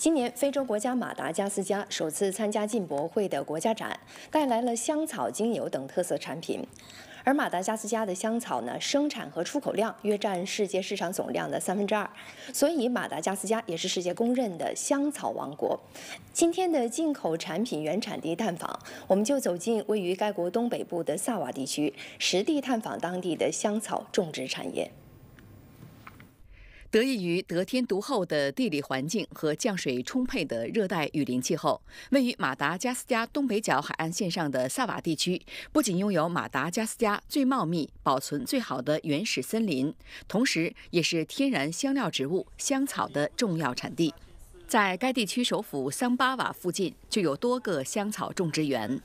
今年，非洲国家马达加斯加首次参加进博会的国家展，带来了香草精油等特色产品。而马达加斯加的香草呢，生产和出口量约占世界市场总量的三分之二，所以马达加斯加也是世界公认的香草王国。今天的进口产品原产地探访，我们就走进位于该国东北部的萨瓦地区，实地探访当地的香草种植产业。得益于得天独厚的地理环境和降水充沛的热带雨林气候，位于马达加斯加东北角海岸线上的萨瓦地区，不仅拥有马达加斯加最茂密、保存最好的原始森林，同时，也是天然香料植物香草的重要产地。在该地区首府桑巴瓦附近，就有多个香草种植园。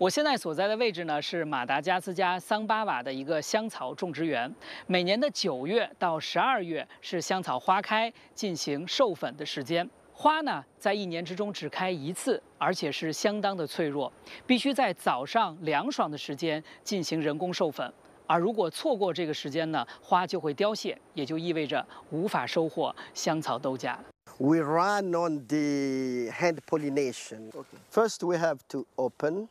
我现在所在的位置呢，是马达加斯加桑巴瓦的一个香草种植园。每年的九月到十二月是香草花开、进行授粉的时间。花呢，在一年之中只开一次，而且是相当的脆弱，必须在早上凉爽的时间进行人工授粉。而如果错过这个时间呢，花就会凋谢，也就意味着无法收获香草豆荚。We run on the hand pollination. o k First, we have to open.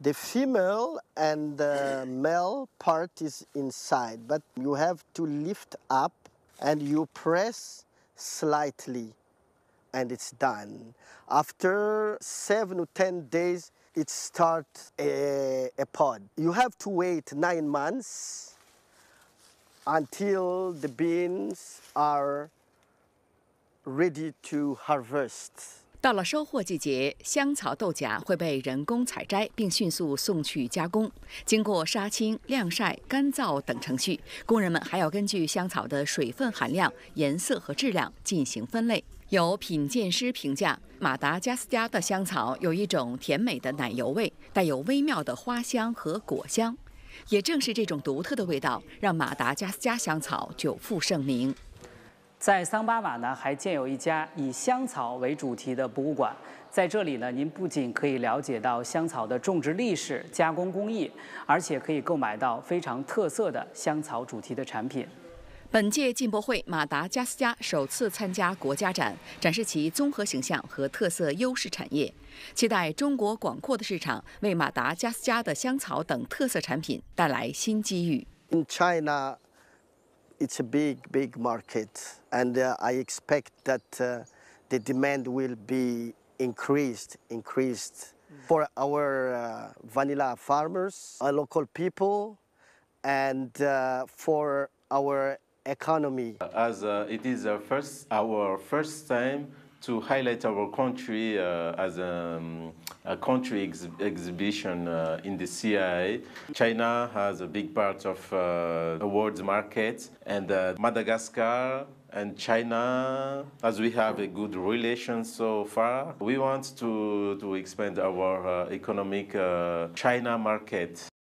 The female and the male part is inside, but you have to lift up and you press slightly and it's done. After seven or 10 days, it starts a, a pod. You have to wait nine months until the beans are ready to harvest. 到了收获季节，香草豆荚会被人工采摘，并迅速送去加工。经过杀青、晾晒、干燥等程序，工人们还要根据香草的水分含量、颜色和质量进行分类。有品鉴师评价，马达加斯加的香草有一种甜美的奶油味，带有微妙的花香和果香。也正是这种独特的味道，让马达加斯加香草久负盛名。在桑巴瓦呢，还建有一家以香草为主题的博物馆。在这里呢，您不仅可以了解到香草的种植历史、加工工艺，而且可以购买到非常特色的香草主题的产品。本届进博会，马达加斯加首次参加国家展，展示其综合形象和特色优势产业，期待中国广阔的市场为马达加斯加的香草等特色产品带来新机遇。it's a big, big market, and uh, I expect that uh, the demand will be increased, increased for our uh, vanilla farmers, our uh, local people, and uh, for our economy. As uh, it is our first, our first time to highlight our country uh, as um, a, country ex exhibition uh, in the CIA. China has a big part of uh, the world's market, and uh, Madagascar and China, as we have a good relation so far, we want to, to expand our uh, economic uh, China market.